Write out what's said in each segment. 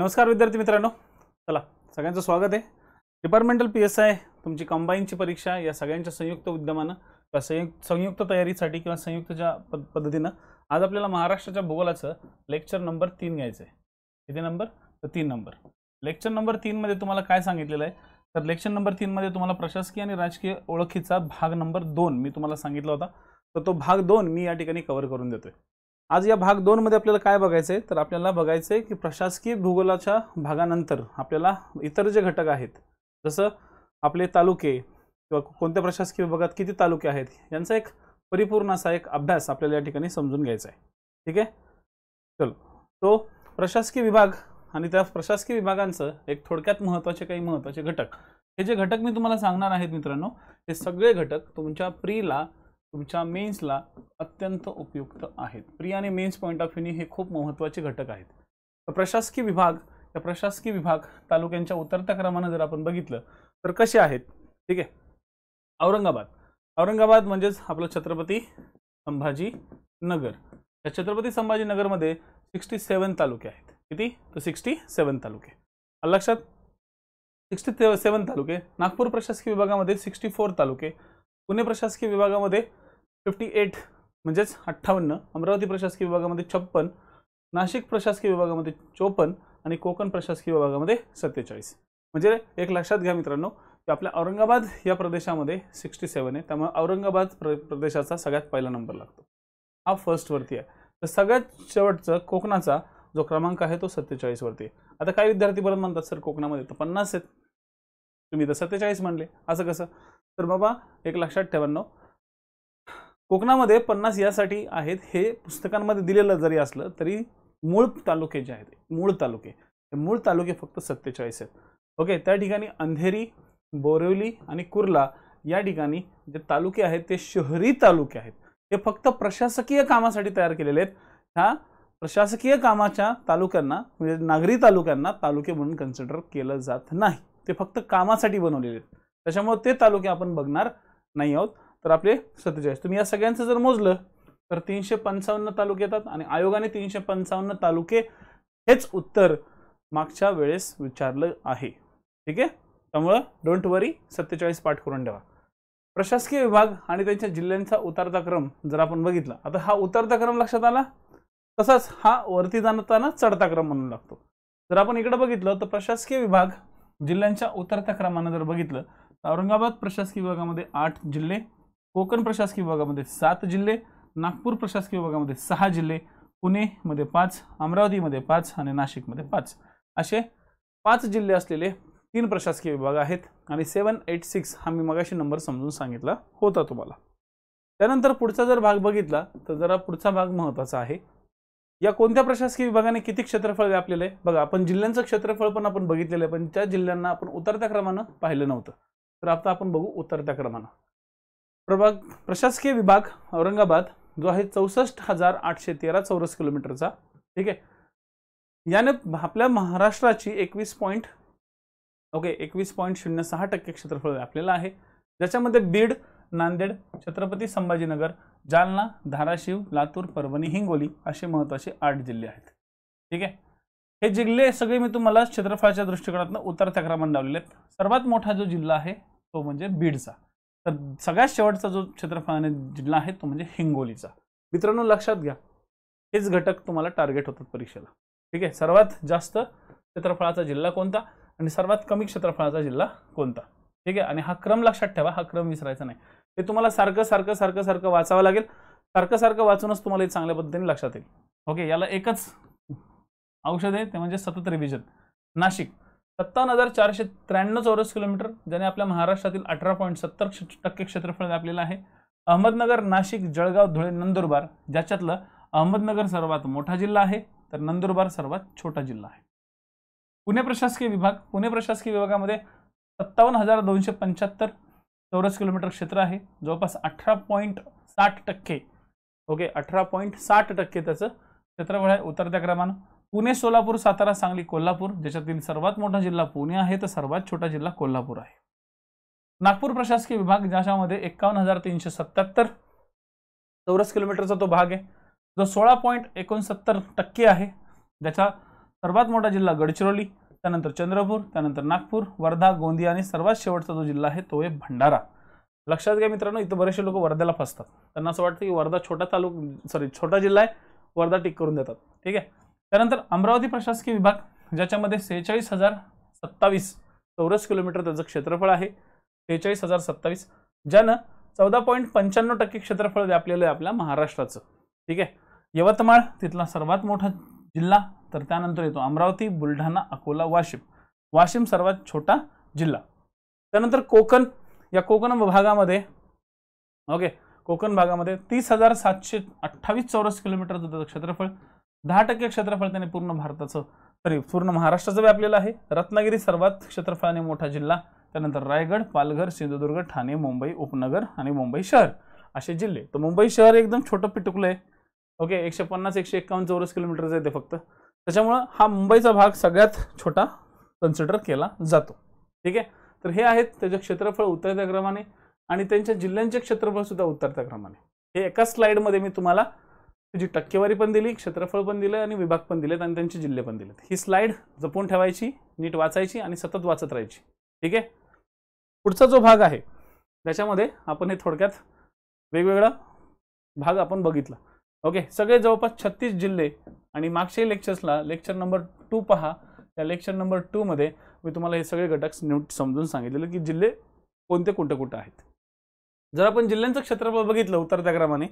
नमस्कार विद्यार्थी मित्रांनो चला सगळ्यांचं स्वागत आहे डिपार्टमेंटल पी एस आय तुमची कंबाईनची परीक्षा या सगळ्यांच्या संयुक्त उद्यमानं किंवा संयुक्त संयुक्त तयारीसाठी किंवा संयुक्तच्या पद पद्धतीनं आज आपल्याला महाराष्ट्राच्या भूगोलाचं लेक्चर नंबर तीन घ्यायचं आहे किती नंबर तर तीन नंबर लेक्चर नंबर तीनमध्ये तुम्हाला काय सांगितलेलं आहे तर लेक्चर नंबर तीनमध्ये तुम्हाला प्रशासकीय आणि राजकीय ओळखीचा भाग नंबर दोन मी तुम्हाला सांगितला होता तर तो भाग दोन मी या ठिकाणी कव्हर करून देतोय आज या भाग दोनमध्ये आपल्याला काय बघायचंय तर आपल्याला बघायचंय की प्रशासकीय भूगोलाच्या भागानंतर आपल्याला इतर जे घटक आहेत जसं आपले तालुके किंवा कोणत्या प्रशासकीय विभागात किती तालुके आहेत यांचा एक परिपूर्ण असा एक अभ्यास आपल्याला या ठिकाणी समजून घ्यायचा आहे ठीक आहे चल तो प्रशासकीय विभाग आणि त्या प्रशासकीय विभागांचं एक थोडक्यात महत्त्वाचे काही महत्त्वाचे घटक हे जे घटक मी तुम्हाला सांगणार आहेत मित्रांनो हे सगळे घटक तुमच्या प्रीला तुमच्या मेन्सला अत्यंत उपयुक्त आहेत प्री आणि मेन्स पॉईंट ऑफ व्ह्यूनी हे खूप महत्त्वाचे घटक आहेत प्रशासकीय विभाग या प्रशासकीय विभाग तालुक्यांच्या उतरत्या क्रमानं जर आपण बघितलं तर कसे आहेत ठीक आहे औरंगाबाद औरंगाबाद म्हणजेच आपलं छत्रपती संभाजी नगर या छत्रपती संभाजी नगरमध्ये सिक्स्टी सेवन तालुके आहेत किती तर सिक्स्टी सेवन तालुके लक्षात सिक्स्टी सेवन तालुके नागपूर प्रशासकीय विभागामध्ये सिक्स्टी फोर तालुके पुणे प्रशासकीय विभागामध्ये फिफ्टी एट म्हणजेच अठ्ठावन्न अमरावती प्रशासकीय विभागामध्ये छप्पन नाशिक प्रशासकीय विभागामध्ये चोपन्न आणि कोकण प्रशासकीय विभागामध्ये सत्तेचाळीस म्हणजे एक लक्षात घ्या मित्रांनो की आपल्या औरंगाबाद या प्रदेशामध्ये सिक्स्टी सेवन आहे त्यामुळे औरंगाबाद प्र प्रदेशाचा सगळ्यात पहिला नंबर लागतो हा फर्स्टवरती आहे तर सगळ्यात शेवटचं कोकणाचा जो क्रमांक आहे तो सत्तेचाळीसवरती आहे आता काही विद्यार्थी परत म्हणतात सर कोकणामध्ये तर पन्नास आहेत तुम्ही तर सत्तेचाळीस म्हणले असं कसं तर बाबा एक लक्षात ठेवा कोकणामध्ये पन्नास यासाठी आहेत हे पुस्तकांमध्ये दिलेलं जरी असलं तरी मूळ तालुके जे आहेत मूळ तालुके मूळ तालुके फक्त सत्तेचाळीस आहेत ओके त्या ठिकाणी अंधेरी बोरिवली आणि कुर्ला या ठिकाणी जे तालुके आहेत ते शहरी तालुके आहेत हे फक्त प्रशासकीय कामासाठी तयार केलेले आहेत ह्या प्रशासकीय कामाच्या तालुक्यांना म्हणजे नागरी तालुक्यांना तालुके म्हणून कन्सिडर केलं जात नाही ते फक्त कामासाठी बनवलेले आहेत त्याच्यामुळे ते तालुके आपण बघणार नाही आहोत तर आपले सत्तेचाळीस तुम्ही या सगळ्यांचं जर मोजलं तर तीनशे पंचावन्न तालुके येतात आणि आयोगाने तीनशे पंचावन्न तालुके हेच उत्तर मागच्या वेळेस विचारलं आहे ठीक आहे त्यामुळं डोंट वरी सत्तेचाळीस पाठ करून ठेवा प्रशासकीय विभाग आणि त्यांच्या जिल्ह्यांचा उतारता क्रम जर आपण बघितला आता हा उतारता क्रम लक्षात आला तसाच हा वरती जाणताना चढता क्रम म्हणून लागतो जर आपण इकडे बघितलं तर प्रशासकीय विभाग जिल्ह्यांच्या उतरत्या क्रमानं जर बघितलं तर औरंगाबाद प्रशासकीय विभागामध्ये आठ जिल्हे कोकण प्रशासकीय विभागामध्ये सात जिल्हे नागपूर प्रशासकीय विभागामध्ये सहा जिल्हे पुणे मध्ये पाच अमरावतीमध्ये पाच आणि नाशिकमध्ये पाच असे पाच जिल्हे असलेले तीन प्रशासकीय विभाग आहेत आणि सेवन एट सिक्स हा मी मगाशी नंबर समजून सांगितला होता तुम्हाला त्यानंतर पुढचा जर भाग बघितला तर जरा पुढचा भाग महत्त्वाचा आहे या कोणत्या प्रशासकीय विभागाने किती क्षेत्रफळ व्यापलेलं आहे बघा आपण जिल्ह्यांचं क्षेत्रफळ पण आपण बघितलेलं आहे पण त्या जिल्ह्यांना आपण उतरत्या क्रमानं पाहिलं नव्हतं तर आता आपण बघू उतरत्या क्रमानं प्रभाग प्रशासकीय विभाग औरंगाबाद जो आहे चौसष्ट हजार आठशे तेरा चौरस किलोमीटरचा ठीक आहे याने आपल्या महाराष्ट्राची एकवीस पॉईंट ओके एकवीस पॉईंट शून्य सहा टक्के क्षेत्रफळ व्यापलेलं आहे ज्याच्यामध्ये बीड नांदेड छत्रपती संभाजीनगर जालना धाराशिव लातूर परभणी हिंगोली असे महत्त्वाचे आठ जिल्हे आहेत ठीक आहे हे जिल्हे सगळे मी तुम्हाला क्षेत्रफळाच्या दृष्टिकोनातून उतरत्या क्रमाने लावलेले आहेत सर्वात मोठा जो जिल्हा आहे तो म्हणजे बीडचा तर सगळ्यात शेवटचा जो क्षेत्रफळाने जिल्हा आहे तो म्हणजे हिंगोलीचा मित्रांनो लक्षात घ्या हेच घटक तुम्हाला टार्गेट होतात परीक्षेला ठीक आहे सर्वात जास्त क्षेत्रफळाचा जिल्हा कोणता आणि सर्वात कमी क्षेत्रफळाचा जिल्हा कोणता ठीक आहे आणि हा क्रम लक्षात ठेवा हा क्रम विसरायचा नाही ते तुम्हाला सारखं सारखं सारखं सारखं वाचावं लागेल सारखं सारखं वाचूनच तुम्हाला हे चांगल्या पद्धतीने लक्षात येईल ओके याला एकच औषध आहे ते म्हणजे सतत रिव्हिजन नाशिक सत्तावन्न हजार चारशे त्र्याण्णव चौरस किलोमीटर ज्याने आपल्या महाराष्ट्रातील अठरा पॉईंट सत्तर टक्के क्षेत्रफळ व्यापलेलं आहे अहमदनगर नाशिक जळगाव धुळे नंदुरबार ज्याच्यातलं अहमदनगर सर्वात मोठा जिल्हा आहे तर नंदुरबार सर्वात छोटा जिल्हा आहे पुणे प्रशासकीय विभाग पुणे प्रशासकीय विभागामध्ये सत्तावन्न हजार दोनशे पंच्याहत्तर चौरस किलोमीटर क्षेत्र आहे जवळपास अठरा पॉईंट साठ टक्के ओके अठरा पॉईंट साठ टक्के त्याचं क्षेत्रफळ आहे उतरत्या क्रमानं पुणे सोलापूर सातारा सांगली कोल्हापूर ज्याच्यातील सर्वात मोठा जिल्हा पुणे आहे तर सर्वात छोटा जिल्हा कोल्हापूर आहे नागपूर प्रशासकीय विभाग ज्याच्यामध्ये एकावन्न हजार तीनशे सत्याहत्तर चौरस किलोमीटरचा तो भाग आहे जो सोळा पॉईंट एकोणसत्तर टक्के आहे ज्याचा सर्वात मोठा जिल्हा गडचिरोली त्यानंतर चंद्रपूर त्यानंतर नागपूर वर्धा गोंदिया आणि सर्वात शेवटचा जो जिल्हा आहे तो आहे भंडारा लक्षात घ्या मित्रांनो इथं बरेचसे लोक वर्ध्याला फसतात त्यांना असं वाटतं की वर्धा छोटा तालुका सॉरी छोटा जिल्हा आहे वर्धा टिक करून देतात ठीक आहे त्यानंतर अमरावती प्रशासकीय विभाग ज्याच्यामध्ये सेहेचाळीस हजार सत्तावीस चौरस किलोमीटर त्याचं क्षेत्रफळ आहे सेहेचाळीस हजार सत्तावीस ज्यानं चौदा पॉईंट पंच्याण्णव टक्के क्षेत्रफळ व्यापलेलं आहे आपल्या महाराष्ट्राचं ठीक आहे यवतमाळ तिथला सर्वात मोठा जिल्हा तर त्यानंतर येतो अमरावती बुलढाणा अकोला वाशिम वाशिम सर्वात छोटा जिल्हा त्यानंतर कोकण या कोकण भागामध्ये ओके कोकण भागामध्ये तीस हजार सातशे अठ्ठावीस चौरस किलोमीटर त्याचं क्षेत्रफळ दहा टक्के क्षेत्रफळ त्याने पूर्ण भारताचं तरी पूर्ण महाराष्ट्राचं व्यापलेलं आहे रत्नागिरी सर्वात क्षेत्रफळाने मोठा जिल्हा त्यानंतर रायगड पालघर सिंधुदुर्ग ठाणे मुंबई उपनगर आणि मुंबई शहर असे जिल्हे तर मुंबई शहर एकदम छोटं पिटुकलं आहे ओके एकशे पन्नास एकशे एक्कावन्न चौरस किलोमीटरचं येते फक्त त्याच्यामुळं हा मुंबईचा भाग सगळ्यात छोटा कन्सिडर केला जातो ठीक आहे तर हे आहेत त्याचं क्षेत्रफळ उतरत्या क्रमाने आणि त्यांच्या जिल्ह्यांचे क्षेत्रफळ सुद्धा उतरत्या क्रमाने हे एका स्लाईडमध्ये मी तुम्हाला त्याची टक्केवारी पण दिली क्षेत्रफळ पण दिलं आणि विभाग पण दिलेत आणि त्यांचे जिल्हे पण दिलेत ही स्लाईड जपून ठेवायची नीट वाचायची आणि सतत वाचत राहायची ठीक आहे पुढचा जो भाग आहे त्याच्यामध्ये आपण हे थोडक्यात वेगवेगळा भाग आपण बघितला ओके सगळे जवळपास छत्तीस जिल्हे आणि मागच्या लेक्चर्सला लेक्चर नंबर टू पहा त्या लेक्चर नंबर मध्ये मी तुम्हाला हे सगळे घटक नीट समजून सांगितलेले की जिल्हे कोणते कुठं कुठं आहेत जर आपण जिल्ह्यांचं क्षेत्रफळ बघितलं त्या क्रमाने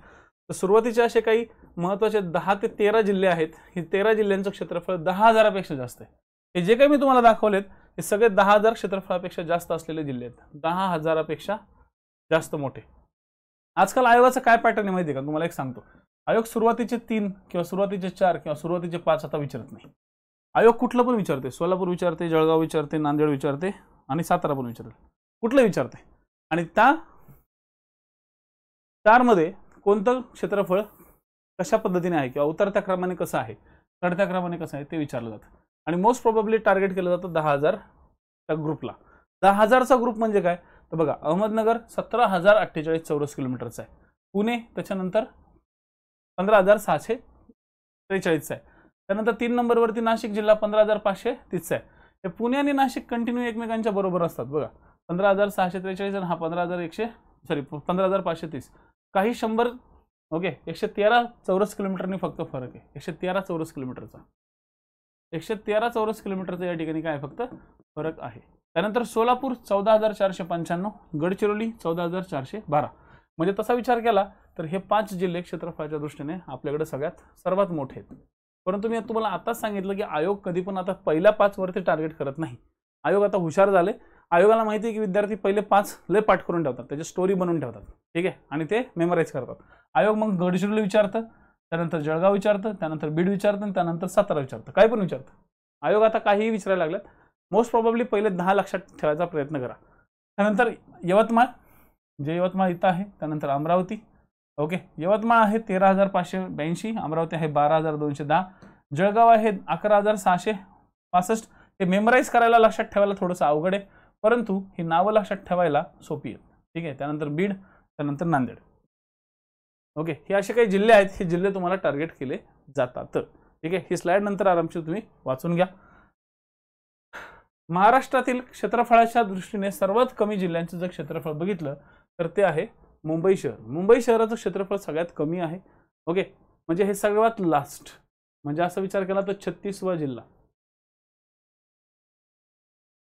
तर सुरुवातीचे असे काही महत्त्वाचे दहा ते तेरा जिल्हे आहेत हे तेरा जिल्ह्यांचं क्षेत्रफळ दहा हजारापेक्षा जास्त आहे हे जे काही मी तुम्हाला दाखवलेत हे सगळे दहा हजार क्षेत्रफळापेक्षा जास्त असलेले जिल्हे आहेत दहा हजारापेक्षा जास्त मोठे आजकाल आयोगाचं काय पॅटर्न आहे माहिती का तुम्हाला एक सांगतो आयोग सुरुवातीचे तीन किंवा सुरुवातीचे चार किंवा सुरुवातीचे पाच आता विचारत नाही आयोग कुठलं पण विचारते सोलापूर विचारते जळगाव विचारते नांदेड विचारते आणि सातारा पण विचारते कुठलं विचारते आणि त्या चारमध्ये कोणतं क्षेत्रफळ कशा पद्धतीने आहे किंवा उतरत्या क्रमाने कसं आहे चढत्या क्रमाने कसं आहे ते विचारलं जातं आणि मोस्ट प्रॉब्ली टार्गेट केलं जातं दहा हजार ग्रुपला दहा हजारचा ग्रुप म्हणजे काय तर बघा अहमदनगर सतरा हजार अठ्ठेचाळीस चौरस किलोमीटरचा आहे पुणे त्याच्यानंतर पंधरा हजार सहाशे त्रेचाळीसचा आहे त्यानंतर तीन नंबरवरती नाशिक जिल्हा पंधरा हजार पाचशे तीसचा आहे हे पुणे आणि नाशिक कंटिन्यू एकमेकांच्या बरोबर असतात बघा पंधरा हजार सहाशे त्रेचाळीस आणि हा पंधरा हजार एकशे सॉरी पंधरा हजार पाचशे तीस काही शंभर ओके एकशे तेरा चौरस किलोमीटरनी फक्त फरक आहे एकशे तेरा चौरस किलोमीटरचा एकशे तेरा चौरस किलोमीटरचा या ठिकाणी काय फक्त फरक आहे त्यानंतर सोलापूर चौदा हजार चारशे पंच्याण्णव गडचिरोली चौदा हजार चारशे बारा म्हणजे तसा विचार केला तर हे पाच जिल्हे क्षेत्रफळाच्या दृष्टीने आपल्याकडे सगळ्यात सर्वात मोठे आहेत परंतु मी तुम्हाला आताच सांगितलं की आयोग कधी पण आता पहिल्या पाचवरती टार्गेट करत नाही आयोग आता हुशार झाले आयोगाला माहिती आहे की विद्यार्थी पहिले पाच लय पाठ करून ठेवतात त्याची स्टोरी बनवून ठेवतात ठीक आहे आणि ते मेमराईज करतात आयोग मग गडचिरोली विचारतं त्यानंतर जळगाव विचारतं त्यानंतर बीड विचारतं आणि त्यानंतर सातारा विचारतं काय पण विचारतं आयोग आता काहीही विचारायला लागल्यात मोस्ट प्रॉब्ली पहिले दहा लक्षात ठेवायचा प्रयत्न करा त्यानंतर यवतमाळ जे यवतमाळ इथं आहे त्यानंतर अमरावती ओके यवतमाळ आहे तेरा हजार पाचशे ब्याऐंशी अमरावती आहे बारा हजार दोनशे दहा जळगाव आहे अकरा हजार सहाशे पासष्ट हे मेमराईज करायला लक्षात ठेवायला थोडंसं अवघड आहे परंतु ही नावं लक्षात ठेवायला सोपी आहेत ठीक आहे त्यानंतर बीड त्यानंतर नांदेड ओके हे असे काही जिल्हे आहेत हे जिल्हे तुम्हाला टार्गेट केले जातात ठीक आहे ही स्लाइड नंतर आरामशीर तुम्ही वाचून घ्या महाराष्ट्रातील क्षेत्रफळाच्या दृष्टीने सर्वात कमी जिल्ह्यांचं जर क्षेत्रफळ बघितलं तर ते आहे मुंबई शहर मुंबई शहराचं क्षेत्रफळ सगळ्यात कमी आहे ओके म्हणजे हे सर्वात लास्ट म्हणजे असा विचार केला तर छत्तीसवा जिल्हा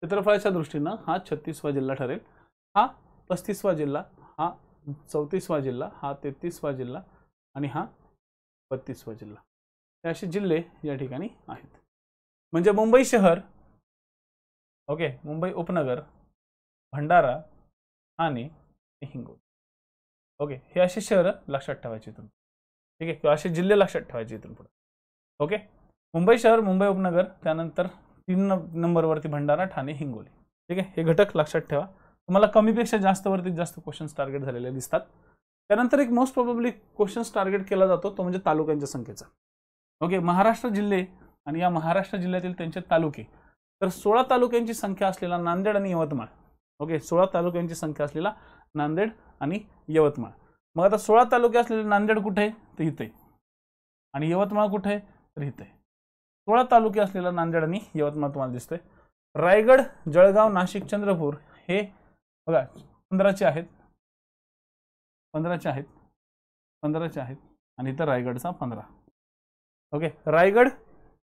क्षेत्रफळाच्या दृष्टीनं हा छत्तीसवा जिल्हा ठरेल हा पस्तीसवा जिल्हा हा चौतीसवा जिल्हा हा तेहतीसवा जिल्हा आणि हा बत्तीसवा जिल्हा हे असे जिल्हे या ठिकाणी आहेत म्हणजे मुंबई शहर ओके मुंबई उपनगर भंडारा आणि हिंगोली ओके हे असे शहर लक्षात ठेवायचे इथून ठीक आहे किंवा असे जिल्हे लक्षात ठेवायचे इथून पुढे ओके मुंबई शहर मुंबई उपनगर त्यानंतर तीन नंबरवरती भंडारा ठाणे हिंगोली ठीक आहे हे घटक लक्षात ठेवा तुम्हाला कमीपेक्षा जास्तवरती जास्त क्वेश्चन्स टार्गेट झालेले दिसतात त्यानंतर एक मोस्ट प्रॉब्ली क्वेश्चन्स टार्गेट केला जातो तो म्हणजे तालुक्यांच्या संख्येचा ओके महाराष्ट्र जिल्हे आणि या महाराष्ट्र जिल्ह्यातील त्यांचे तालुके तर सोळा तालुक्यांची संख्या असलेला नांदेड आणि यवतमाळ ओके सोळा तालुक्यांची संख्या असलेला नांदेड आणि यवतमाळ मग आता सोळा तालुके असलेले नांदेड कुठे तर इथे आणि यवतमाळ कुठे तर इथे सोळा तालुके असलेला नांदेड आणि यवतमाळ तुम्हाला दिसतोय रायगड जळगाव नाशिक चंद्रपूर हे बघा पंधराचे आहेत पंधराचे आहेत पंधराचे आहेत आणि इथं रायगडचा पंधरा ओके रायगड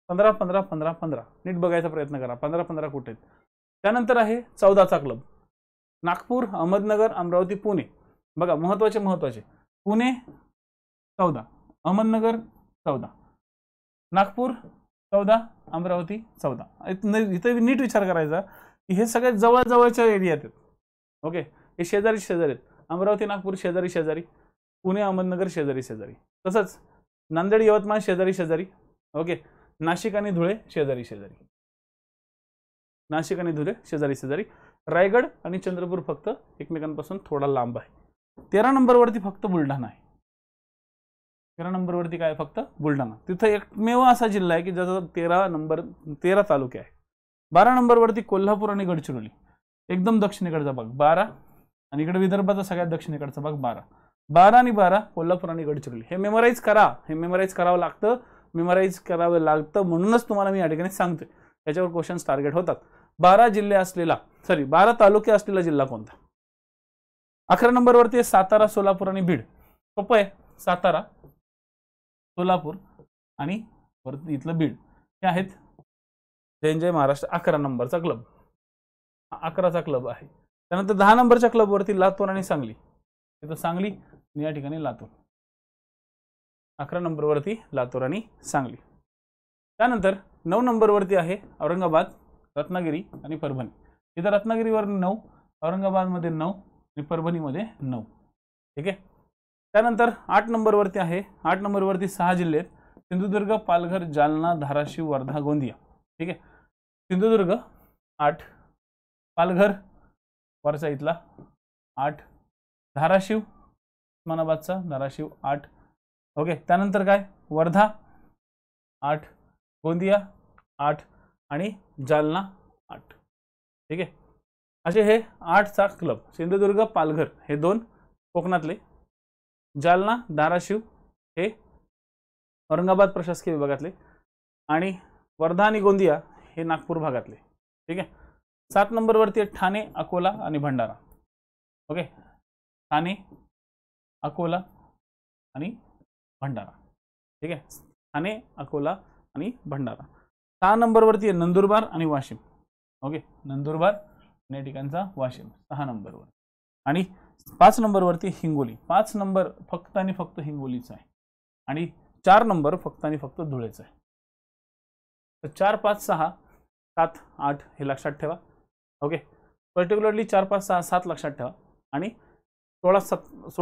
पंधरा पंधरा पंधरा पंधरा नीट बघायचा प्रयत्न करा पंधरा पंधरा कुठे आहेत त्यानंतर आहे चौदाचा क्लब नागपूर अहमदनगर अमरावती पुणे बघा महत्त्वाचे महत्त्वाचे पुणे चौदा अहमदनगर चौदा नागपूर चौदा अमरावती चौदा इथं नीट विचार करायचा की हे सगळ्या जवळजवळच्या एरियात आहेत ओके हे शेजारी शेजारी आहेत अमरावती नागपूर शेजारी शेजारी पुणे अहमदनगर शेजारी शेजारी तसंच नांदेड यवतमाळ शेजारी शेजारी ओके नाशिक आणि धुळे शेजारी शेजारी नाशिक आणि धुळे शेजारी शेजारी रायगड आणि चंद्रपूर फक्त एकमेकांपासून थोडा लांब आहे तेरा नंबरवरती फक्त बुलढाणा आहे तेरा नंबरवरती काय फक्त बुलढाणा तिथं एकमेव असा जिल्हा आहे की ज्याचा तेरा नंबर तेरा तालुके आहे बारा नंबरवरती कोल्हापूर आणि गडचिरोली एकदम दक्षिणेकडचा भाग बारा आणि इकडे विदर्भाचा सगळ्यात दक्षिणेकडचा भाग बारा बारा आणि बारा कोल्हापूर आणि गडचिरोली हे मेमोराईज करा हे मेमोराईज करावं लागतं मेमोराईज करावं लागतं म्हणूनच तुम्हाला मी या ठिकाणी सांगतोय त्याच्यावर क्वेश्चन्स टार्गेट होतात बारा जिल्हे असलेला सॉरी बारा तालुके असलेला जिल्हा कोणता अकरा नंबरवरती सातारा सोलापूर आणि बीड सोपं आहे सातारा सोलापूर आणि परत इथलं बीड हे आहेत जय महाराष्ट्र अकरा नंबरचा क्लब हा अकराचा क्लब आहे त्यानंतर दहा नंबरच्या क्लबवरती लातूर आणि सांगली तिथं सांगली आणि या ठिकाणी लातूर अकरा नंबरवरती लातूर आणि सांगली त्यानंतर नऊ नंबरवरती आहे औरंगाबाद रत्नागिरी आणि परभणी इथं रत्नागिरीवर नऊ औरंगाबादमध्ये नऊ आणि परभणीमध्ये नऊ ठीक आहे त्यानंतर आठ नंबरवरती आहे आठ नंबरवरती सहा जिल्हे सिंधुदुर्ग पालघर जालना धाराशिव वर्धा गोंदिया ठीक आहे सिंधुदुर्ग आठ पालघर वरचा इथला आठ धाराशिव उस्मानाबादचा धाराशिव आठ ओके त्यानंतर काय वर्धा आठ गोंदिया आठ आणि जालना आठ ठीक आहे असे हे आठचा क्लब सिंधुदुर्ग पालघर हे दोन कोकणातले जालना धाराशिव हे औरंगाबाद प्रशासकीय विभागातले आणि वर्धा आणि गोंदिया हे नागपूर भागातले ठीक आहे सात नंबरवरती आहे ठाणे अकोला आणि भंडारा ओके ठाणे अकोला आणि भंडारा ठीक आहे ठाणे अकोला आणि भंडारा सहा नंबरवरती आहे नंदुरबार आणि वाशिम ओके नंदुरबार या ठिकाणचा वाशिम सहा नंबरवर आणि पाच नंबरवरती हिंगोली पाच नंबर फक्त आणि फक्त हिंगोलीचा आहे आणि चार नंबर फक्त आणि फक्त धुळेचा आहे तर चार पाच सहा सात आठ हे लक्षात ठेवा ओके पर्टिक्युलरली चार पाच सहा सात लक्षात ठेवा आणि सोळा सत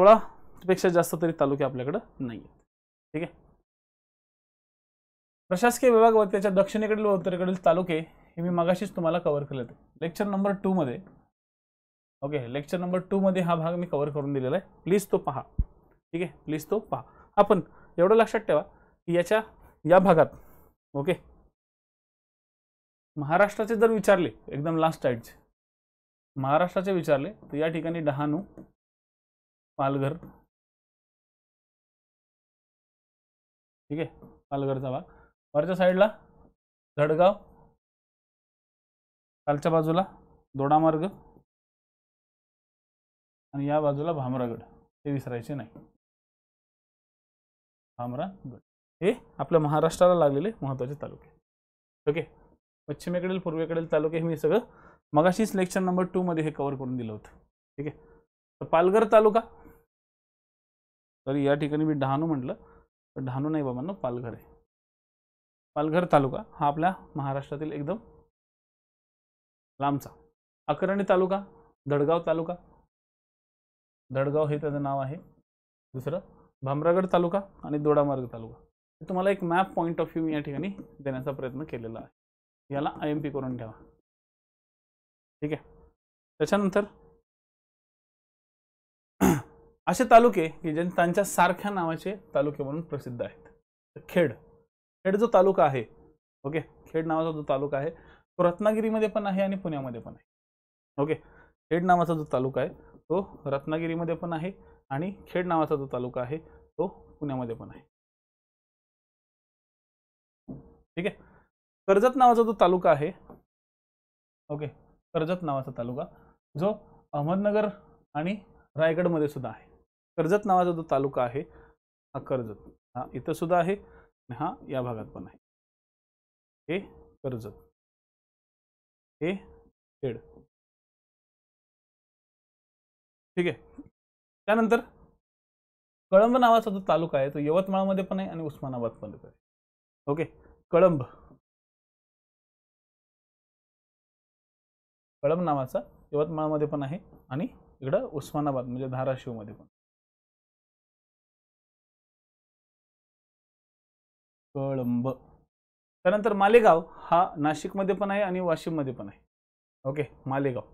पेक्षा जास्त तरी तालुके आपल्याकडं नाही आहेत ठीक आहे प्रशासकीय विभाग व त्याच्या दक्षिणेकडील व उत्तरेकडील तालुके हे मी मगाशीच तुम्हाला कव्हर केले होते लेक्चर नंबर टूमध्ये ओके लेक्चर नंबर टूमध्ये हा भाग मी कवर करून दिलेला आहे प्लीज तो पहा ठीक आहे प्लीज तो पहा आपण एवढं लक्षात ठेवा की याच्या या भागात ओके महाराष्ट्राचे जर विचारले एकदम लास्ट टाईटचे महाराष्ट्राचे विचारले तर या ठिकाणी डहाणू पालघर ठीक आहे पालघरचा भाग वरच्या साईडला धडगाव खालच्या बाजूला दोडामार्ग आणि या बाजूला भामरागड हे विसरायचे नाही भामरागड हे आपल्या महाराष्ट्राला लागलेले महत्त्वाचे तालुके ओके पश्चिमेकडील पूर्वेकडील तालुके हे मी सगळं मगाशीच लेक्चर नंबर मध्ये हे कवर करून दिलं होतं ठीक आहे तर पालघर तालुका तर या ठिकाणी मी डहाणू म्हटलं तर डहाणू नाही बाबांनो पालघर आहे पालघर तालुका हा आपल्या महाराष्ट्रातील एकदम लांबचा अकरणी तालुका दडगाव तालुका दडगाव हे त्याचं नाव आहे दुसरं भामरागड तालुका आणि दोडामार्ग तालुका तुम्हाला एक मॅप पॉईंट ऑफ व्ह्यू मी या ठिकाणी देण्याचा प्रयत्न केलेला आहे याला आय एम पी करून ठेवा ठीक आहे त्याच्यानंतर असे तालुके की ज्यांच्या त्यांच्या सारख्या नावाचे तालुके म्हणून प्रसिद्ध आहेत खेड खेड जो तालुका आहे ओके खेड नावाचा जो तालुका आहे तो रत्नागिरीमध्ये पण आहे आणि पुण्यामध्ये पण आहे ओके खेड नावाचा जो तालुका आहे तो रत्नागिरीमध्ये पण आहे आणि खेड नावाचा जो तालुका आहे तो पुण्यामध्ये पण आहे ठीक आहे कर्जत नावाचा जो तालुका आहे ओके कर्जत नावाचा तालुका जो अहमदनगर आणि रायगडमध्ये सुद्धा आहे कर्जत नावाचा जो तालुका आहे हा कर्जत हा इथं सुद्धा आहे आणि हा या भागात पण आहे हे कर्जत हे खेड ठीक आहे त्यानंतर कळंब नावाचा जो तालुका आहे तो यवतमाळमध्ये पण आहे आणि उस्मानाबाद पण आहे ओके कळंब कळंब नावाचा यवतमाळमध्ये पण आहे आणि इकडं उस्मानाबाद म्हणजे धाराशिवमध्ये पण कळंब त्यानंतर मालेगाव हा नाशिकमध्ये पण आहे आणि वाशिममध्ये पण आहे ओके मालेगाव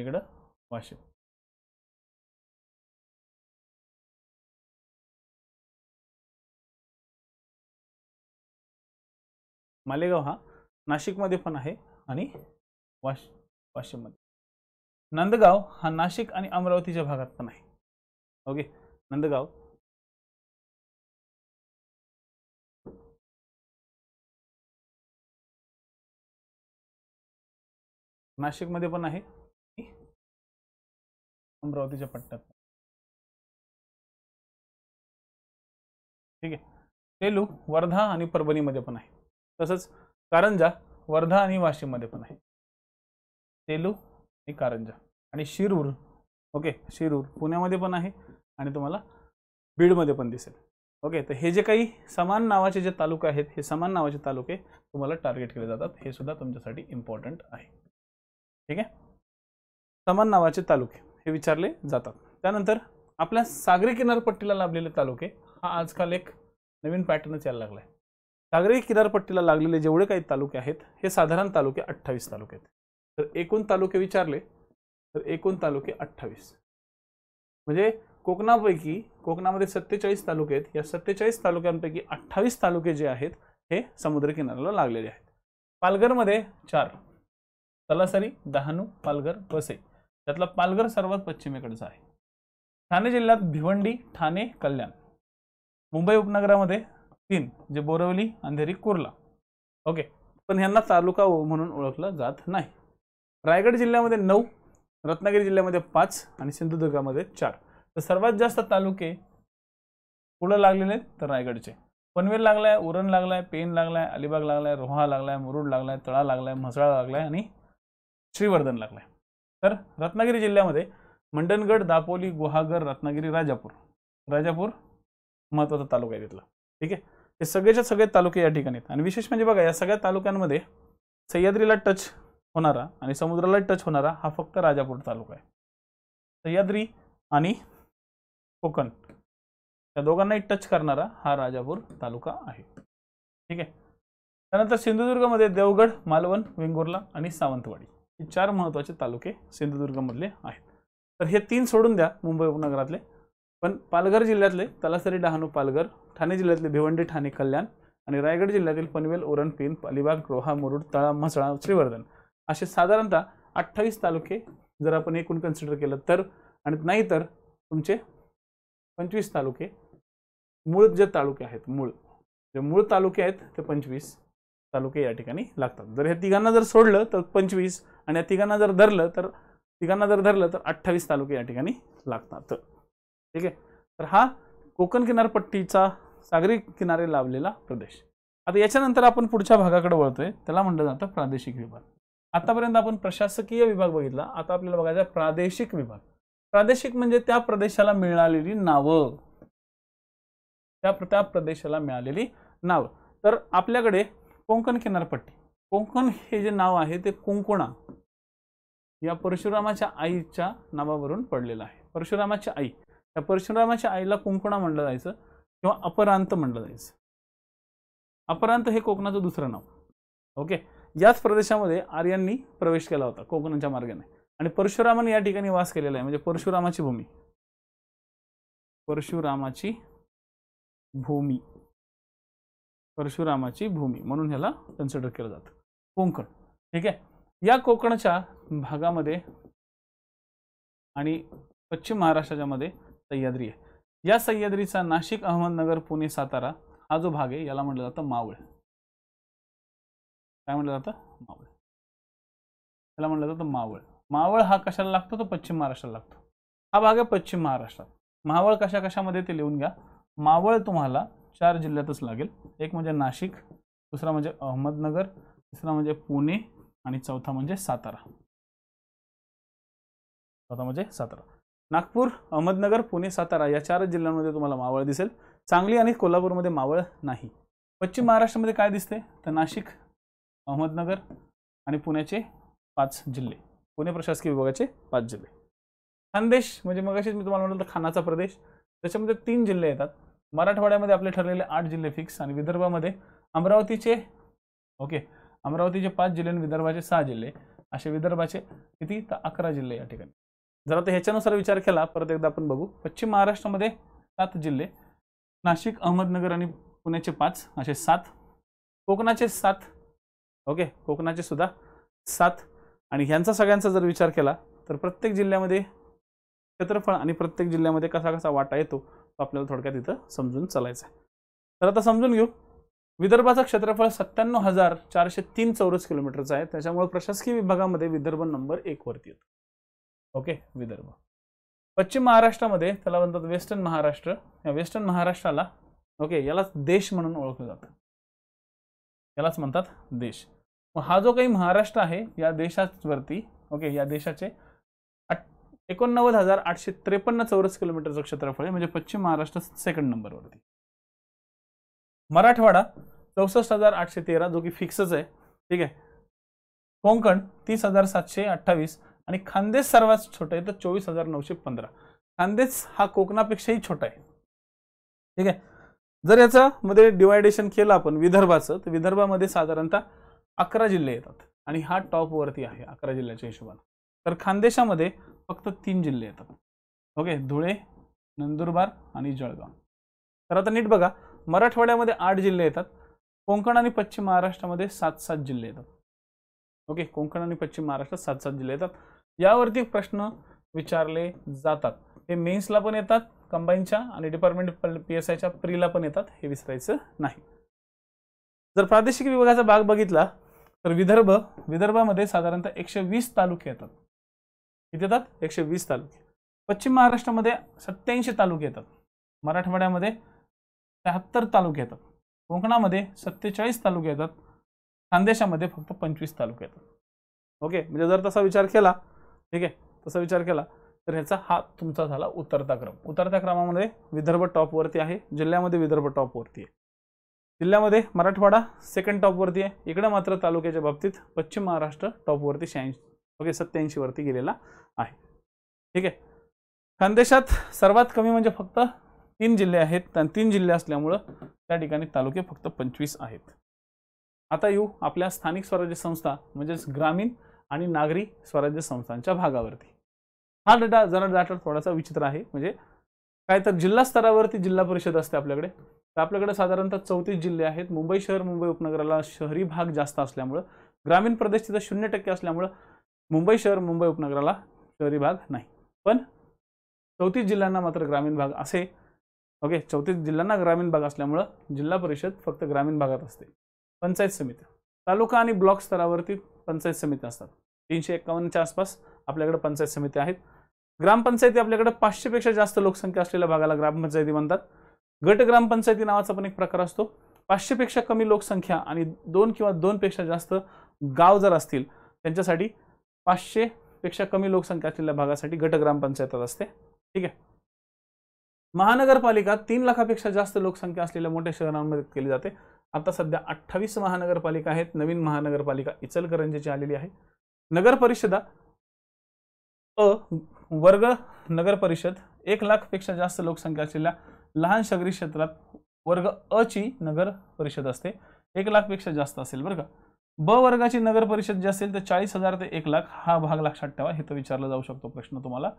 इकडं वाशिम मालेगाव हा नाशिकमध्ये पण आहे आणि वाश वाशिममध्ये नंदगाव हा नाशिक आणि अमरावतीच्या भागात पण आहे ओके नंदगाव नाशिकमध्ये पण आहे अमरावतीच्या पट्ट्यात ठीक आहे सेलू वर्धा आणि परभणीमध्ये पण आहे तसंच कारंजा वर्धा आणि वाशिममध्ये पण आहे तेलू आणि कारंजा आणि शिरूर ओके शिरूर पुण्यामध्ये पण आहे आणि तुम्हाला बीडमध्ये पण दिसेल ओके तर हे जे काही समान नावाचे जे तालुका आहेत हे समान नावाचे तालुके तुम्हाला टार्गेट केले जातात हे सुद्धा तुमच्यासाठी इम्पॉर्टंट आहे ठीक आहे समान नावाचे तालुके हे विचारले जातात त्यानंतर आपल्या सागरी किनारपट्टीला लाभलेले तालुके हा आजकाल एक नवीन पॅटर्नच यायला लागला आहे सागरी किनारपट्टीला लागलेले जेवढे काही तालुके आहेत हे साधारण तालुके अठ्ठावीस तालुके आहेत तर एकूण तालुके विचारले तर एकूण तालुके अठ्ठावीस म्हणजे कोकणापैकी कोकणामध्ये सत्तेचाळीस तालुके आहेत या सत्तेचाळीस तालुक्यांपैकी अठ्ठावीस तालुके जे आहेत हे समुद्रकिनाऱ्याला लागलेले आहेत पालघरमध्ये चार तलासरी दहाणू पालघर वसई त्यातला पालघर सर्वात पश्चिमेकडचा आहे ठाणे जिल्ह्यात भिवंडी ठाणे कल्याण मुंबई उपनगरामध्ये तीन जे बोरवली अंधेरी कुर्ला ओके पण यांना तालुका म्हणून ओळखलं जात नाही रायगड जिल्ह्यामध्ये नऊ रत्नागिरी जिल्ह्यामध्ये पाच आणि सिंधुदुर्गामध्ये चार तर सर्वात जास्त तालुके पुढं लागलेले तर रायगडचे पनवेल लागलाय उरण लागलाय पेन लागलाय अलिबाग लागलाय रोहा लागलाय मुरुड लागलाय तळा लागलाय म्हसळा लागलाय आणि श्रीवर्धन लागलाय तर रत्नागिरी जिल्ह्यामध्ये मंडणगड दापोली गुहागर रत्नागिरी राजापूर राजापूर महत्त्वाचा तालुका आहे तिथला ठीक आहे हे सगळेच्या सगळे तालुके या ठिकाणी आहेत आणि विशेष म्हणजे बघा या सगळ्या तालुक्यांमध्ये सह्याद्रीला टच होणारा आणि समुद्राला टच होणारा हा फक्त राजापूर तालुका आहे सह्याद्री आणि कोकण या दोघांनाही टच करणारा हा राजापूर तालुका आहे ठीक आहे त्यानंतर सिंधुदुर्गमध्ये देवगड मालवण वेंगुर्ला आणि सावंतवाडी हे चार महत्त्वाचे तालुके सिंधुदुर्गमधले आहेत तर हे तीन सोडून द्या मुंबई उपनगरातले पण पालघर जिल्ह्यातले तलासरी डहाणू पालघर ठाणे जिल्ह्यातले भिवंडी ठाणे कल्याण आणि रायगड जिल्ह्यातील पनवेल ओरण अलिबाग रोहा मुरुड तळा म्हसळा श्रीवर्धन असे साधारणतः अठ्ठावीस तालुके जर आपण एकूण कन्सिडर केलं तर आणि नाहीतर तुमचे पंचवीस तालुके मूळ जे तालुके आहेत मूळ जे मूळ तालुके आहेत ते पंचवीस तालुके या ठिकाणी लागतात जर हे तिघांना जर सोडलं तर पंचवीस आणि या तिघांना जर धरलं तर तिघांना जर धरलं तर अठ्ठावीस तालुके या ठिकाणी लागतात ठीक आहे तर हा कोकण किनारपट्टीचा सागरी किनारे लावलेला प्रदेश आता याच्यानंतर आपण पुढच्या भागाकडे वळतोय त्याला म्हणलं जातं प्रादेशिक विभाग आतापर्यंत आपण प्रशासकीय विभाग बघितला आता आपल्याला बघायचा प्रादेशिक विभाग प्रादेशिक म्हणजे त्या प्रदेशाला मिळालेली नावं त्या त्या प्रदेशाला मिळालेली नावं तर आपल्याकडे कोंकण किनारपट्टी कोंकण हे जे नाव आहे ते कुंकुणा या परशुरामाच्या आईच्या नावावरून पडलेलं आहे परशुरामाची आई या परशुरामाच्या आईला कुंकुणा म्हणलं जायचं किंवा अपरांत म्हणलं जायचं अपरांत हे कोकणाचं दुसरं नाव ओके याच प्रदेशामध्ये आर्यांनी प्रवेश केला होता कोकणाच्या मार्गाने आणि परशुरामाने या ठिकाणी वास केलेला आहे म्हणजे परशुरामाची भूमी परशुरामाची भूमी परशुरामाची भूमी म्हणून ह्याला कन्सिडर केलं जातं कोकण ठीक आहे या कोकणच्या भागामध्ये आणि पश्चिम महाराष्ट्राच्या मध्ये सह्याद्री आहे या सह्याद्रीचा नाशिक अहमदनगर पुणे सातारा हा जो भाग आहे याला म्हटलं जातं मावळ काय म्हटलं जातं मावळ याला म्हटलं जातं मावळ मावळ हा कशाला लागतो तो पश्चिम महाराष्ट्राला लागतो हा भाग आहे पश्चिम महाराष्ट्रात मावळ कशा कशामध्ये ते लिहून घ्या मावळ तुम्हाला चार जिल्ह्यातच लागेल एक म्हणजे नाशिक दुसरा म्हणजे अहमदनगर तिसरा म्हणजे पुणे आणि चौथा म्हणजे सातारा चौथा म्हणजे सातारा नागपूर अहमदनगर पुणे सातारा या चार जिल्ह्यांमध्ये तुम्हाला मावळ दिसेल सांगली आणि कोल्हापूरमध्ये मावळ नाही पश्चिम महाराष्ट्रामध्ये काय दिसते तर नाशिक अहमदनगर आणि पुण्याचे पाच जिल्हे पुणे प्रशासकीय विभागाचे पाच जिल्हे खानदेश म्हणजे मग मी तुम्हाला म्हटलं तर खानाचा प्रदेश त्याच्यामध्ये तीन जिल्हे येतात मराठवाड्यामध्ये आपले ठरलेले आठ जिल्हे फिक्स आणि विदर्भामध्ये अमरावतीचे ओके अमरावतीचे पाच जिल्हे आणि विदर्भाचे सहा जिल्हे असे विदर्भाचे किती तर अकरा जिल्हे या ठिकाणी जर आता ह्याच्यानुसार विचार केला परत एकदा आपण बघू पश्चिम महाराष्ट्रामध्ये सात जिल्हे नाशिक अहमदनगर आणि पुण्याचे पाच असे सात कोकणाचे सात ओके कोकणाचे सुद्धा सात आणि ह्यांचा सगळ्यांचा जर विचार केला तर प्रत्येक जिल्ह्यामध्ये क्षेत्रफळ आणि प्रत्येक जिल्ह्यामध्ये कसा कसा वाटा येतो आपल्याला थोडक्यात इथं समजून चालायचं आहे तर आता समजून घेऊ विदर्भाचं क्षेत्रफळ सत्त्याण्णव हजार चारशे तीन चौरस किलोमीटरचं आहे त्याच्यामुळे प्रशासकीय विभागामध्ये विदर्भ नंबर एकवरती येतो ओके विदर्भ पश्चिम महाराष्ट्रामध्ये त्याला म्हणतात वेस्टर्न महाराष्ट्र या वेस्टर्न महाराष्ट्राला ओके यालाच देश म्हणून ओळखलं जातं यालाच म्हणतात देश मग हा जो काही महाराष्ट्र आहे या देशावरती ओके या देशाचे एकोणनव्वद हजार आठशे त्रेपन्न चौरस किलोमीटरचं क्षेत्रफळ आहे म्हणजे पश्चिम महाराष्ट्र सेकंड नंबरवरती मराठवाडा चौसष्ट हजार आठशे तेरा जो की फिक्सच आहे ठीक आहे कोंकण तीस हजार सातशे अठ्ठावीस आणि खानदेश सर्वात छोटं आहे तर चोवीस हजार नऊशे पंधरा खानदेश हा कोकणापेक्षाही छोटा आहे ठीक आहे जर याच्यामध्ये मध्ये डिवायडेशन केलं आपण विदर्भाचं तर विदर्भामध्ये साधारणतः अकरा जिल्हे येतात आणि हा टॉपवरती आहे अकरा जिल्ह्याच्या हिशोबानं तर खानदेशामध्ये फक्त तीन जिल्हे येतात ओके धुळे नंदुरबार आणि जळगाव तर आता नीट बघा मराठवाड्यामध्ये आठ जिल्हे येतात कोकण आणि पश्चिम महाराष्ट्रामध्ये सात सात जिल्हे येतात ओके कोकण आणि पश्चिम महाराष्ट्रात सात सात जिल्हे येतात यावरती प्रश्न विचारले जातात हे मेन्सला पण येतात कंबाईनच्या आणि डिपार्टमेंट पी एस आयच्या प्रीला पण येतात हे विसरायचं नाही जर प्रादेशिक विभागाचा भाग बघितला तर विदर्भ विदर्भामध्ये साधारणतः एकशे वीस तालुके येतात किती येतात एकशे वीस तालुके पश्चिम महाराष्ट्रामध्ये सत्याऐंशी तालुके येतात मराठवाड्यामध्ये त्र्याहत्तर तालुके येतात कोकणामध्ये सत्तेचाळीस तालुके येतात खानदेशामध्ये फक्त पंचवीस तालुके येतात ओके म्हणजे जर तसा विचार केला ठीक आहे तसा विचार केला तर ह्याचा हा तुमचा झाला उतरता क्रम उतरत्या क्रमामध्ये विदर्भ टॉपवरती आहे जिल्ह्यामध्ये विदर्भ टॉपवरती आहे जिल्ह्यामध्ये मराठवाडा सेकंड टॉपवरती आहे इकडे मात्र तालुक्याच्या बाबतीत पश्चिम महाराष्ट्र टॉपवरती शहाऐंशी ओके वरती गेलेला आहे ठीक आहे खानदेशात सर्वात कमी म्हणजे फक्त तीन जिल्हे आहेत तीन जिल्हे असल्यामुळं त्या ठिकाणी तालुके फक्त पंचवीस आहेत आता येऊ आपल्या स्थानिक स्वराज्य संस्था म्हणजेच ग्रामीण आणि नागरी स्वराज्य संस्थांच्या भागावरती हा डाटा जरा डाटा थोडासा विचित्र आहे म्हणजे काय तर जिल्हा स्तरावरती जिल्हा परिषद असते आपल्याकडे तर आपल्याकडे साधारणतः चौतीस जिल्हे आहेत मुंबई शहर मुंबई उपनगराला शहरी भाग जास्त असल्यामुळं ग्रामीण प्रदेश तिथं शून्य टक्के असल्यामुळं मुंबई शहर मुंबई उपनगराला शहरी भाग नाही पण चौतीस जिल्ह्यांना मात्र ग्रामीण भाग असे ओके चौतीस जिल्ह्यांना ग्रामीण भाग असल्यामुळं जिल्हा परिषद फक्त ग्रामीण भागात असते पंचायत समित्या तालुका आणि ब्लॉक स्तरावरती पंचायत समित्या असतात तीनशे एकावन्नच्या आसपास आपल्याकडे पंचायत समित्या आहेत ग्रामपंचायती आपल्याकडे पाचशेपेक्षा जास्त लोकसंख्या असलेल्या भागाला ग्रामपंचायती म्हणतात गट ग्रामपंचायती नावाचा पण एक प्रकार असतो पाचशेपेक्षा कमी लोकसंख्या आणि दोन किंवा दोनपेक्षा जास्त गाव जर असतील त्यांच्यासाठी पाचशे पेक्षा कमी लोकसंख्या असलेल्या भागासाठी गट ग्रामपंचायतात असते ठीक आहे महानगरपालिका तीन लाखापेक्षा जास्त लोकसंख्या असलेल्या मोठ्या शहरांमध्ये केली जाते आता सध्या अठ्ठावीस महानगरपालिका आहेत नवीन महानगरपालिका इचलकरंजीची आलेली आहे नगर परिषदा अ वर्ग नगर परिषद एक लाखपेक्षा जास्त लोकसंख्या असलेल्या लहान शहरी क्षेत्रात वर्ग अ ची नगर परिषद असते एक लाखपेक्षा जास्त असेल बरं का ब वर्गाची नगर परिषद जी असेल तर चाळीस हजार ते एक लाख हा भाग लक्षात ठेवा हे तर विचारला जाऊ शकतो प्रश्न तुम्हाला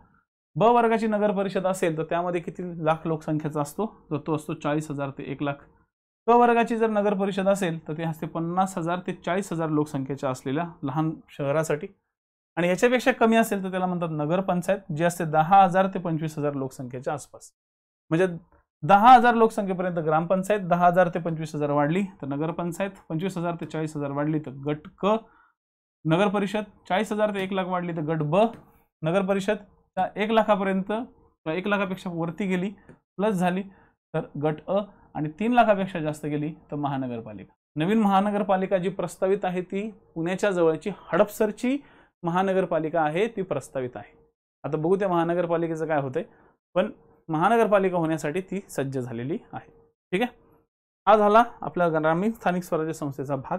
ब वर्गाची नगर परिषद असेल तर त्यामध्ये किती लाख लोकसंख्येचा असतो तर तो असतो चाळीस हजार ते एक लाख क वर्गाची जर नगर परिषद असेल तर ते असते पन्नास हजार ते चाळीस हजार लोकसंख्येच्या असलेल्या लहान शहरासाठी आणि याच्यापेक्षा कमी असेल तर त्याला म्हणतात नगरपंचायत जी असते दहा हजार ते पंचवीस हजार लोकसंख्येच्या आसपास म्हणजे दहा हजार लोकसंख्येपर्यंत ग्रामपंचायत दहा हजार ते पंचवीस हजार वाढली तर नगरपंचायत पंचवीस हजार ते चाळीस हजार वाढली तर गट क नगरपरिषद चाळीस हजार ते एक लाख वाढली तर गट ब नगरपरिषद त्या एक लाखापर्यंत एक लाखापेक्षा वरती गेली प्लस झाली तर गट अ आणि तीन लाखापेक्षा जास्त गेली तर महानगरपालिका नवीन महानगरपालिका जी प्रस्तावित आहे ती पुण्याच्या जवळची हडपसरची महानगरपालिका आहे ती प्रस्तावित आहे आता बघू त्या महानगरपालिकेचं काय होतंय पण महानगरपालिका होण्यासाठी ती सज्ज झालेली आहे ठीक आहे हा झाला आपल्या ग्रामीण स्थानिक स्वराज्य संस्थेचा भाग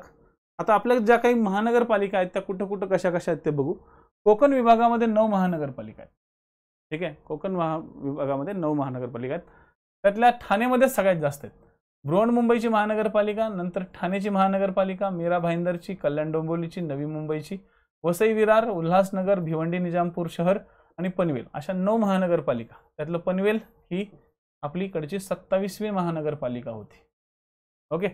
आता आपल्या ज्या काही महानगरपालिका आहेत त्या कुठं कुठं कशा कशा आहेत ते बघू कोकण विभागामध्ये नऊ महानगरपालिका आहेत ठीक आहे कोकण महा विभागामध्ये नऊ महानगरपालिका आहेत त्यातल्या ठाणेमध्ये सगळ्यात जास्त आहेत मुंबईची महानगरपालिका नंतर ठाण्याची महानगरपालिका मीरा भाईंदरची कल्याण डोंबोलीची नवी मुंबईची वसई विरार उल्हासनगर भिवंडी निजामपूर शहर आणि पनवेल अशा नऊ महानगरपालिका त्यातलं पनवेल ही आपलीकडची सत्तावीसवी महानगरपालिका होती ओके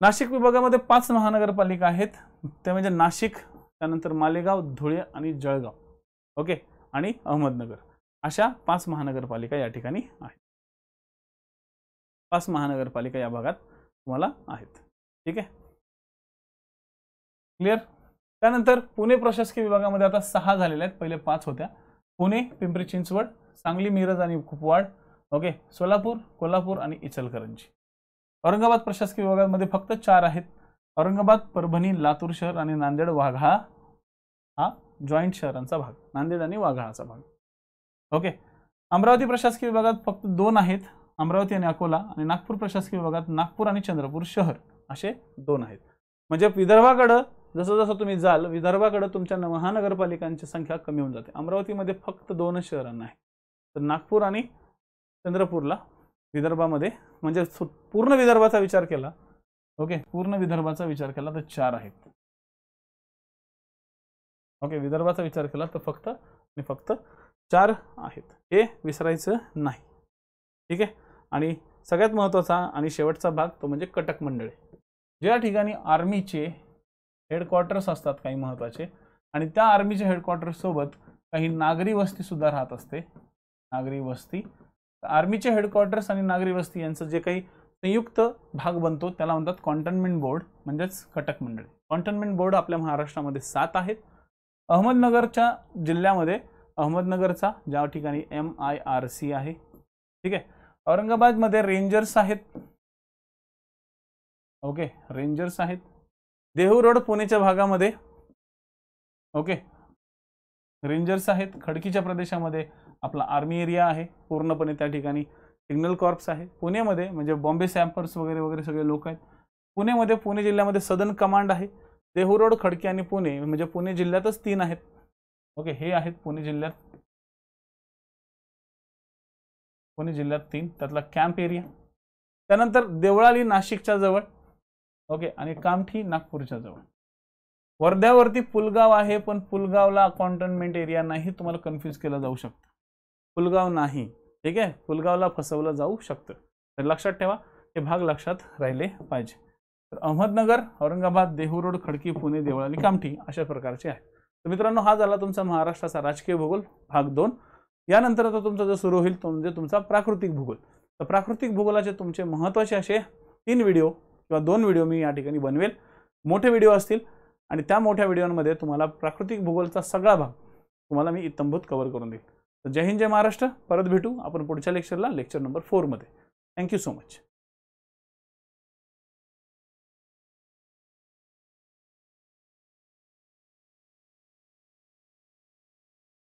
नाशिक विभागामध्ये पाच महानगरपालिका आहेत त्या म्हणजे नाशिक त्यानंतर मालेगाव धुळे आणि जळगाव ओके आणि अहमदनगर अशा पाच महानगरपालिका या ठिकाणी आहेत पाच महानगरपालिका या भागात तुम्हाला आहेत ठीक आहे क्लिअर त्यानंतर पुणे प्रशासकीय विभागामध्ये आता सहा झालेल्या आहेत पहिले पाच होत्या पुणे पिंपरी चिंचवड सांगली मिरज आणि कुपवाड ओके सोलापूर कोल्हापूर आणि इचलकरंजी औरंगाबाद प्रशासकीय विभागामध्ये फक्त चार आहेत औरंगाबाद परभणी लातूर शहर आणि नांदेड वाघाळा हा जॉईंट शहरांचा भाग नांदेड आणि वाघाळाचा भाग ओके अमरावती प्रशासकीय विभागात फक्त दोन आहेत अमरावती आणि अकोला आणि नागपूर प्रशासकीय विभागात नागपूर आणि चंद्रपूर शहर असे दोन आहेत म्हणजे विदर्भाकडं जसं जसं तुम्ही जाल विदर्भाकडे तुमच्या महानगरपालिकांची संख्या कमी होऊन जाते अमरावतीमध्ये फक्त दोनच शहरांना आहे तर नागपूर आणि चंद्रपूरला विदर्भामध्ये म्हणजे पूर्ण विदर्भाचा विचार केला ओके पूर्ण विदर्भाचा विचार केला तर चार आहेत ओके विदर्भाचा विचार केला तर फक्त आणि फक्त चार आहेत हे विसरायचं नाही ठीक आहे आणि सगळ्यात महत्त्वाचा आणि शेवटचा भाग तो म्हणजे कटक मंडळे ज्या ठिकाणी आर्मीचे हेडक्वार्टर्स असतात काही महत्त्वाचे आणि त्या आर्मीच्या हेडक्वार्टर्ससोबत काही नागरी वस्तीसुद्धा राहत असते नागरी वस्ती आर्मीचे हेडक्वार्टर्स आणि नागरी वस्ती यांचं जे काही संयुक्त भाग बनतो त्याला म्हणतात कॉन्टनमेंट बोर्ड म्हणजेच कटक मंडळी कॉन्टनमेंट बोर्ड आपल्या महाराष्ट्रामध्ये सात आहेत अहमदनगरच्या जिल्ह्यामध्ये अहमदनगरचा ज्या ठिकाणी एम आय आर सी आहे ठीक आहे औरंगाबादमध्ये रेंजर्स आहेत ओके रेंजर्स आहेत देहू रोड पुणेच्या भागामध्ये ओके रेंजर्स आहेत खडकीच्या प्रदेशामध्ये आपला आर्मी एरिया आहे पूर्णपणे त्या ठिकाणी सिग्नल कॉर्प्स आहे पुणेमध्ये म्हणजे बॉम्बे सॅम्पर्स वगैरे वगैरे सगळे लोक आहेत पुणेमध्ये पुणे जिल्ह्यामध्ये सदन कमांड आहे देहू रोड खडकी आणि पुणे म्हणजे पुणे जिल्ह्यातच तीन आहेत ओके हे आहेत पुणे जिल्ह्यात पुणे जिल्ह्यात तीन त्यातला कॅम्प एरिया त्यानंतर देवळाली नाशिकच्या जवळ ओके आणि कामठी नागपूरच्या जवळ वर्ध्यावरती पुलगाव आहे पण पुलगावला कॉन्टनमेंट एरिया नाही तुम्हाला कन्फ्यूज केलं जाऊ शकतं पुलगाव नाही ठीक आहे पुलगावला फसवलं जाऊ शकतं तर लक्षात ठेवा हे भाग लक्षात राहिले पाहिजे तर अहमदनगर औरंगाबाद देहू रोड खडकी पुणे आणि कामठी अशा प्रकारचे आहेत तर मित्रांनो हा झाला तुमचा महाराष्ट्राचा राजकीय भूगोल भाग दोन यानंतर आता तुमचा जो सुरू होईल तो म्हणजे तुमचा प्राकृतिक भूगोल तर प्राकृतिक भूगोलाचे तुमचे महत्त्वाचे असे तीन व्हिडिओ किंवा दोन व्हिडिओ मी या ठिकाणी बनवेल मोठे व्हिडिओ असतील आणि त्या मोठ्या व्हिडिओमध्ये तुम्हाला प्राकृतिक भूगोलचा सगळा भाग तुम्हाला मी इतंभूत कव्हर करून देईल तर जय हिंद जय महाराष्ट्र परत भेटू आपण पुढच्या लेक्चरला लेक्चर नंबर फोरमध्ये थँक्यू सो मच